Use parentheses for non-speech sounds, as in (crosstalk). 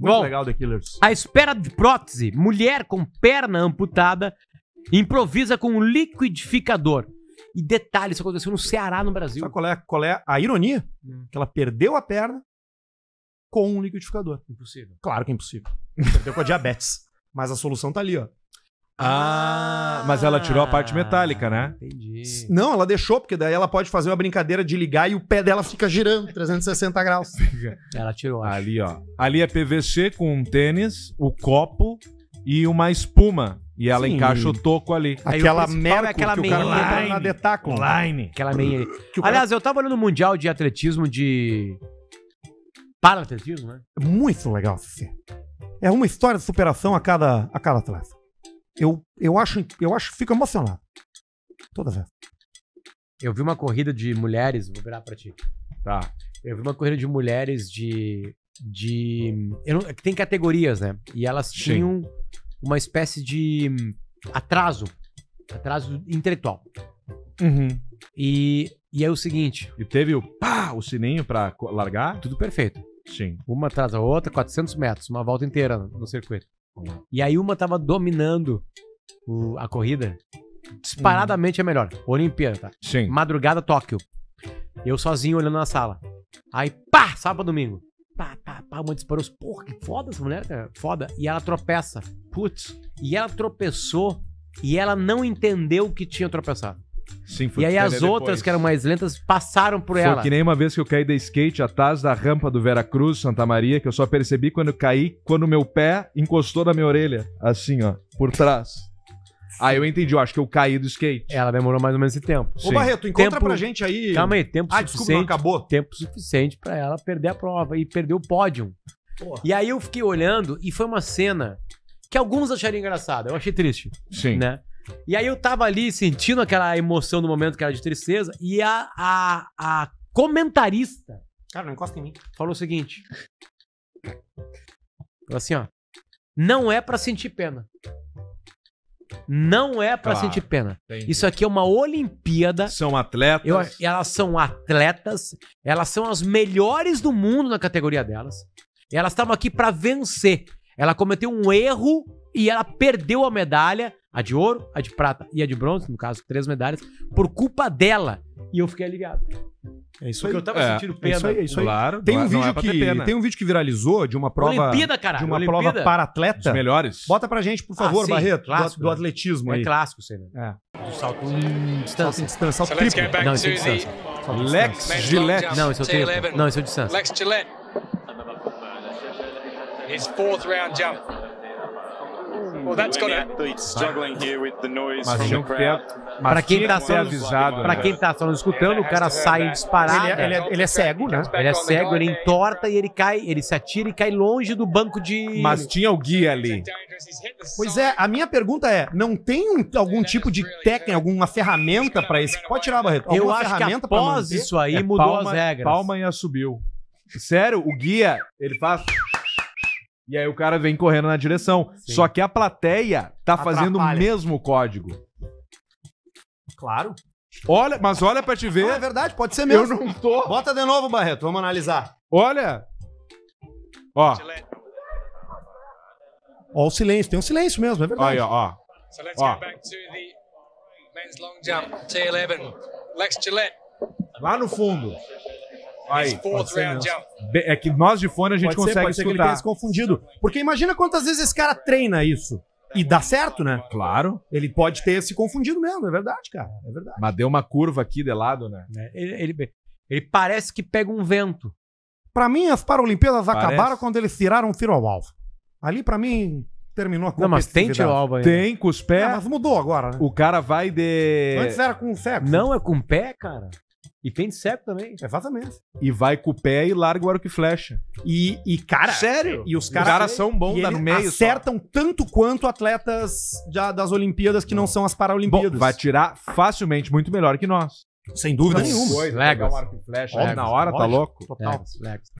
Muito Bom, legal The Killers. À espera de prótese, mulher com perna amputada improvisa com um liquidificador. E detalhe, isso aconteceu no Ceará, no Brasil. Sabe qual é, qual é a ironia? Hum. Que ela perdeu a perna com um liquidificador. Impossível. Claro que é impossível. Perdeu com a diabetes. Mas a solução tá ali, ó. Ah, mas ela tirou a parte metálica, né? Entendi. Não, ela deixou, porque daí ela pode fazer uma brincadeira de ligar e o pé dela fica girando 360 graus. (laughs) Ela tirou. Acho. Ali, ó. Ali é PVC com um tênis, o copo e uma espuma. E ela Sim. encaixa o toco ali. Aí aquela o é aquela que o cara meia- na Aquela meia. cara- Aliás, eu tava olhando o Mundial de Atletismo de. Para atletismo, né? Muito legal, Cecê. É uma história de superação a cada, a cada atleta eu, eu acho, eu acho, fico emocionado. Toda vez. Eu vi uma corrida de mulheres, vou virar pra ti. Tá. Eu vi uma corrida de mulheres de. de não, tem categorias, né? E elas tinham Sim. uma espécie de atraso. Atraso intelectual. Uhum. E, e é o seguinte. E teve o pá, o sininho pra largar? Tudo perfeito. Sim. Uma atrás da outra, 400 metros, uma volta inteira no circuito. E aí uma tava dominando o- a corrida. Disparadamente é melhor. Olimpíada, tá? Sim. Madrugada, Tóquio. Eu sozinho olhando na sala. Aí, pá, sábado, domingo. Pá, pá, pá, uma disparou. Porra, que foda essa mulher, cara. Foda. E ela tropeça. Putz. E ela tropeçou e ela não entendeu que tinha tropeçado. Sim, foi e aí as depois. outras que eram mais lentas passaram por foi ela. Foi que nem uma vez que eu caí da skate atrás da rampa do Vera Cruz, Santa Maria, que eu só percebi quando eu caí, quando meu pé encostou na minha orelha. Assim, ó, por trás. Aí eu entendi, eu acho que eu caí do skate. Ela demorou mais ou menos esse tempo. Sim. Ô Barreto, encontra tempo... pra gente aí. Calma aí, tempo ah, suficiente. Desculpa, acabou. Tempo suficiente para ela perder a prova e perder o pódio. E aí eu fiquei olhando e foi uma cena que alguns acharam engraçada. Eu achei triste. Sim. Né? E aí eu tava ali sentindo aquela emoção no momento que era de tristeza, e a, a, a comentarista. Cara, não encosta em mim. Falou o seguinte. Falou assim, ó. Não é para sentir pena. Não é para claro, tá. sentir pena. Entendi. Isso aqui é uma Olimpíada. São atletas. Eu, elas são atletas. Elas são as melhores do mundo na categoria delas. elas estavam aqui para vencer. Ela cometeu um erro e ela perdeu a medalha, a de ouro, a de prata e a de bronze, no caso, três medalhas, por culpa dela. E eu fiquei aliviado. É isso Porque aí. eu tava é, sentindo pena. É isso aí, é isso aí. Claro, tem um, é, vídeo é que, tem um vídeo que viralizou de uma prova. Olimpíada, cara. De uma Olimpíada. prova para atleta. Os melhores. Bota pra gente, por ah, favor, ah, sim, Barreto. Clássico, do, do né? atletismo é aí. É clássico, você né? É. Do salto em distância. Salto em distância. Salto triplo. Não, isso é distância. Lex Gillette. Não, é Não, isso é distância. Lex Gillette. His fourth round jump. Mas tinha que Para mas tá né? quem tá só avisado. para quem tá só nos escutando, o cara sai disparado. Ele, é- ele é- ele é cego, né? Ele é cego, ele entorta e ele cai, ele se atira e cai longe do banco de. Mas tinha o guia ali. Pois é, a minha pergunta é: não tem um- algum tipo de técnica, alguma ferramenta pra isso? Pode tirar, Barreto. Alguma eu acho que ferramenta pra após isso aí É, mudou Palma- as regras. Palma ia subiu. Sério, o guia, ele faz e aí o cara vem correndo na direção. Sim. Só que a plateia tá Atrapalha. fazendo o mesmo código. Claro. Olha, mas olha pra te ver. Não, é verdade, pode ser mesmo. Eu não tô. Bota de novo, Barreto, vamos analisar. Olha. Ó. Ó o silêncio, tem um silêncio mesmo, é verdade. Aí, ó, ó. So let's ó. back to the men's long jump, T11. Lex Gillette. Lá no fundo. Aí, é que nós de fone a gente pode consegue ser, pode escutar. Ser que ele confundido. Porque imagina quantas vezes esse cara treina isso. E dá certo, né? Claro. Ele pode ter se confundido mesmo, é verdade, cara. É verdade. Mas deu uma curva aqui de lado, né? É, ele, ele, ele parece que pega um vento. Para mim, as Paralimpíadas parece. acabaram quando eles tiraram o tiro ao alvo. Ali, para mim, terminou a Não, mas tem tiro alvo aí. Tem, com os pés. É, mas mudou agora, né? O cara vai de... Antes era com o pé. Não, é com o pé, cara. E tem de CEP também. Exatamente. E vai com o pé e larga o arco e flecha. E, e cara. Sério? E os caras cara são bons no meio. acertam só. tanto quanto atletas das Olimpíadas que não. não, são as Paralimpíadas. Bom, vai tirar facilmente muito melhor que nós. Sem dúvida nenhuma. Legas. Legas. na hora, tá Lógico. tá louco? Total. Legas. Legas.